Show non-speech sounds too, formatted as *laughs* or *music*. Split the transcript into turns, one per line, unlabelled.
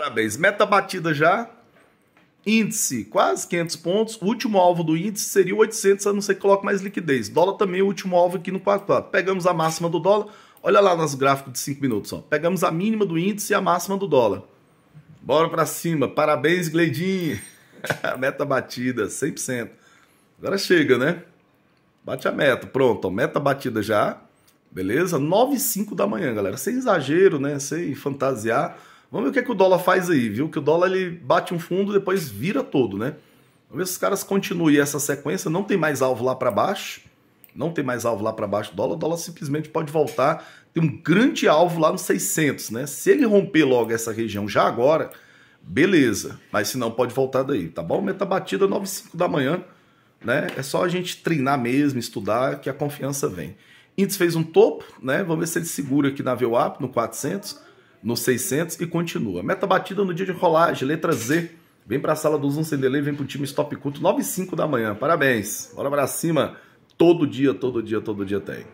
Parabéns. Meta batida já. Índice, quase 500 pontos. O último alvo do índice seria 800, a não ser que coloque mais liquidez. Dólar também, é o último alvo aqui no 44. Pegamos a máxima do dólar. Olha lá nos gráficos de 5 minutos. Ó. Pegamos a mínima do índice e a máxima do dólar. Bora para cima. Parabéns, Gleidinho. *laughs* meta batida, 100%. Agora chega, né? Bate a meta. Pronto, ó. meta batida já. Beleza? 9 e 5 da manhã, galera. Sem exagero, né? Sem fantasiar. Vamos ver o que, é que o dólar faz aí, viu? Que o dólar ele bate um fundo, depois vira todo, né? Vamos ver se os caras continuem essa sequência. Não tem mais alvo lá para baixo. Não tem mais alvo lá para baixo do dólar. O dólar simplesmente pode voltar. Tem um grande alvo lá nos 600, né? Se ele romper logo essa região já agora, beleza. Mas se não, pode voltar daí, tá bom? Meta batida 9 5 da manhã, né? É só a gente treinar mesmo, estudar, que a confiança vem. Índice fez um topo, né? Vamos ver se ele segura aqui na VWAP, no 400 no 600 e continua. Meta batida no dia de rolagem, letra Z. Vem para a sala dos 1100 Sem Delay, vem para o time Stop Culto, 9 e 5 da manhã. Parabéns. Bora para cima. Todo dia, todo dia, todo dia tem.